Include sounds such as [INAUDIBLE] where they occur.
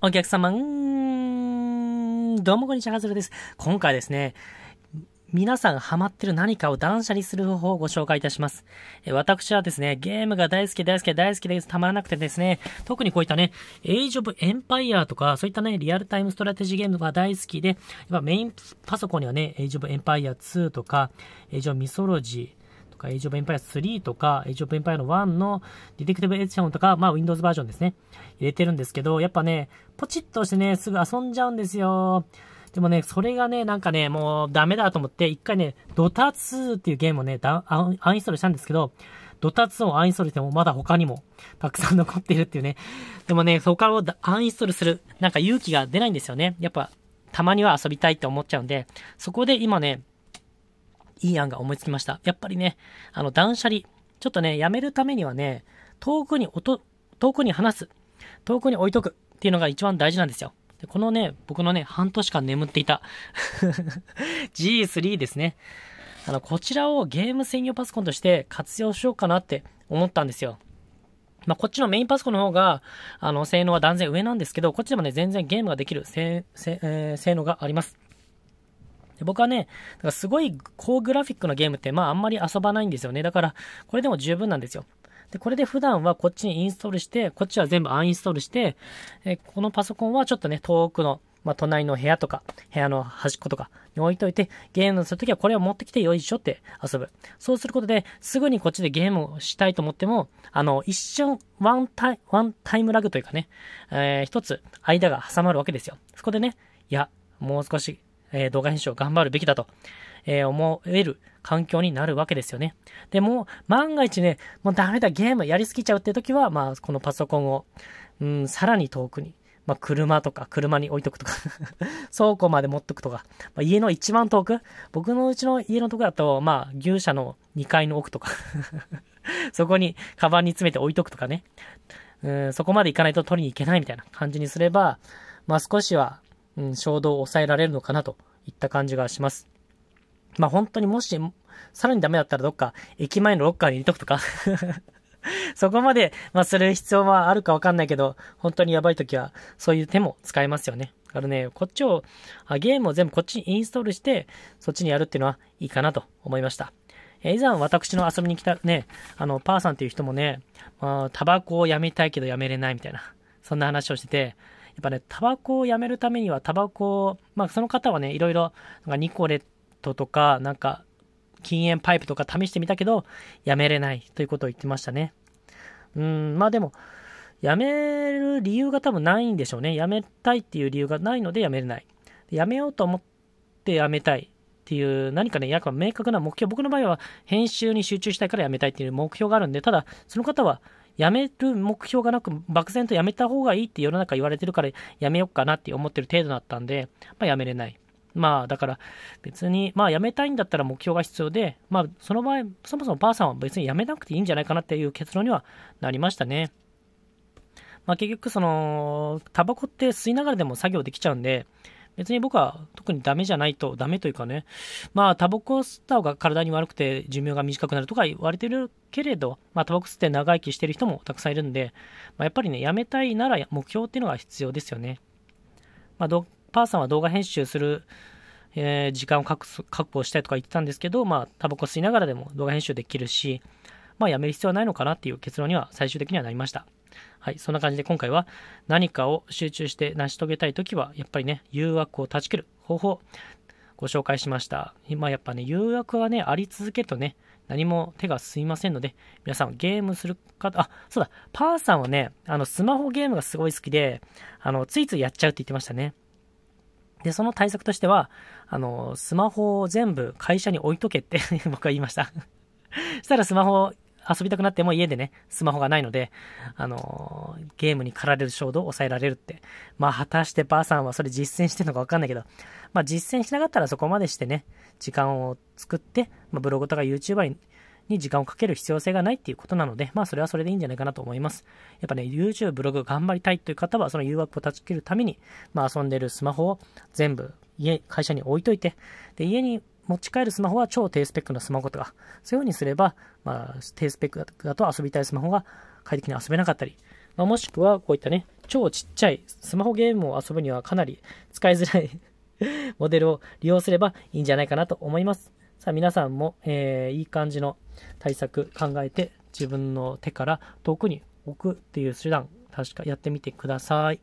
お客様、んどうもこんにちは、はずるです。今回ですね、皆さんハマってる何かを断捨離する方法をご紹介いたします。え私はですね、ゲームが大好き大好き大好きです。たまらなくてですね、特にこういったね、エイジオブエンパイアとか、そういったね、リアルタイムストラテジーゲームが大好きで、やっぱメインパソコンにはね、エイジオブエンパイア2とか、エイジオブミソロジー、とか、エイジオブエンパイア3とか、エイジオブエンパイアの1のディテクティブエディションとか、まあ Windows バージョンですね。入れてるんですけど、やっぱね、ポチッとしてね、すぐ遊んじゃうんですよ。でもね、それがね、なんかね、もうダメだと思って、一回ね、ドタ2っていうゲームをね、アンインストールしたんですけど、ドタ2をアンインストールしてもまだ他にもたくさん残っているっていうね。でもね、そこからアンインストールする、なんか勇気が出ないんですよね。やっぱ、たまには遊びたいって思っちゃうんで、そこで今ね、いい案が思いつきました。やっぱりね、あの、断捨離。ちょっとね、やめるためにはね、遠くに音、遠くに話す。遠くに置いとくっていうのが一番大事なんですよ。でこのね、僕のね、半年間眠っていた G3 [LAUGHS] ですね。あの、こちらをゲーム専用パソコンとして活用しようかなって思ったんですよ。まあ、こっちのメインパソコンの方が、あの、性能は断然上なんですけど、こっちでもね、全然ゲームができる性、えー、性能があります。で僕はね、だからすごい高グラフィックのゲームってまああんまり遊ばないんですよね。だから、これでも十分なんですよ。で、これで普段はこっちにインストールして、こっちは全部アンインストールして、えこのパソコンはちょっとね、遠くの、まあ、隣の部屋とか、部屋の端っことかに置いといて、ゲームするときはこれを持ってきてよいしょって遊ぶ。そうすることで、すぐにこっちでゲームをしたいと思っても、あの、一瞬、ワンタイ、ワンタイムラグというかね、えー、一つ間が挟まるわけですよ。そこでね、いや、もう少しえ動画編集を頑張るべきだと、え思える環境になるわけですよね。でも、万が一ね、もうダメだ、ゲームやりすぎちゃうって時は、まあ、このパソコンを、うん、さらに遠くに、まあ、車とか、車に置いとくとか [LAUGHS] 倉庫まで持っとくとか、まあ、家の一番遠く、僕のうちの家のとこだと、まあ、牛舎の2階の奥とか [LAUGHS] そこに、カバンに詰めて置いとくとかね、うん、そこまで行かないと取りに行けないみたいな感じにすれば、まあ、少しは、うん、衝動を抑えられるのかなといった感じがします。まあ、本当にもし、さらにダメだったらどっか、駅前のロッカーに入れとくとか [LAUGHS] そこまで、まあ、する必要はあるかわかんないけど、本当にやばい時は、そういう手も使えますよね。だからね、こっちを、ゲームを全部こっちにインストールして、そっちにやるっていうのはいいかなと思いました。以前私の遊びに来たね、あの、パーさんっていう人もね、タバコをやめたいけどやめれないみたいな、そんな話をしてて、やっぱね、タバコをやめるためには、タバコを、まあ、その方はね、いろいろ、なんかニコレットとか、なんか、禁煙パイプとか試してみたけど、やめれないということを言ってましたね。うん、まあでも、やめる理由が多分ないんでしょうね。やめたいっていう理由がないのでやめれない。やめようと思ってやめたいっていう、何かね、やっぱ明確な目標。僕の場合は編集に集中したいからやめたいっていう目標があるんで、ただ、その方はやめる目標がなく、漠然とやめた方がいいって世の中言われてるから、やめようかなって思ってる程度だったんで、まあ、やめれない。まあ、だから別に、まあ、辞めたいんだったら目標が必要で、まあ、その場合、そもそもばあさんは別に辞めなくていいんじゃないかなっていう結論にはなりましたね。まあ、結局、その、タバコって吸いながらでも作業できちゃうんで、別に僕は特にダメじゃないと、ダメというかね、まあ、タバコを吸った方が体に悪くて寿命が短くなるとか言われてるけれど、まあ、タバコ吸って長生きしてる人もたくさんいるんで、まあ、やっぱりね、やめたいなら目標っていうのが必要ですよね。まあ、パーさんは動画編集する、えー、時間を確保したいとか言ってたんですけど、まあ、タバコ吸いながらでも動画編集できるし、まあ、やめる必要はないのかなっていう結論には最終的にはなりました。はい、そんな感じで今回は何かを集中して成し遂げたい時は、やっぱりね、誘惑を断ち切る方法、ご紹介しました。今やっぱね、誘惑はね、あり続けるとね、何も手が進みませんので、皆さんゲームする方、あ、そうだ、パーさんはね、あの、スマホゲームがすごい好きで、あの、ついついやっちゃうって言ってましたね。で、その対策としては、あの、スマホを全部会社に置いとけって [LAUGHS] 僕は言いましたしたらスマホ遊びたくなっても家でね、スマホがないので、あのー、ゲームに駆られる衝動を抑えられるって。まあ、果たしてばあさんはそれ実践してるのかわかんないけど、まあ、実践しなかったらそこまでしてね、時間を作って、まあ、ブログとか YouTuber にに時間をかける必要性がないっていうことなので、まあそれはそれでいいんじゃないかなと思います。やっぱね、YouTube、ブログ頑張りたいという方は、その誘惑を断ち切るために、まあ遊んでるスマホを全部家、会社に置いといて、で、家に持ち帰るスマホは超低スペックのスマホとか、そういう風にすれば、まあ、低スペックだと遊びたいスマホが快適に遊べなかったり、まあ、もしくはこういったね、超ちっちゃいスマホゲームを遊ぶにはかなり使いづらい [LAUGHS] モデルを利用すればいいんじゃないかなと思います。さあ皆さんも、えー、いい感じの対策考えて自分の手から遠くに置くっていう手段確かやってみてください。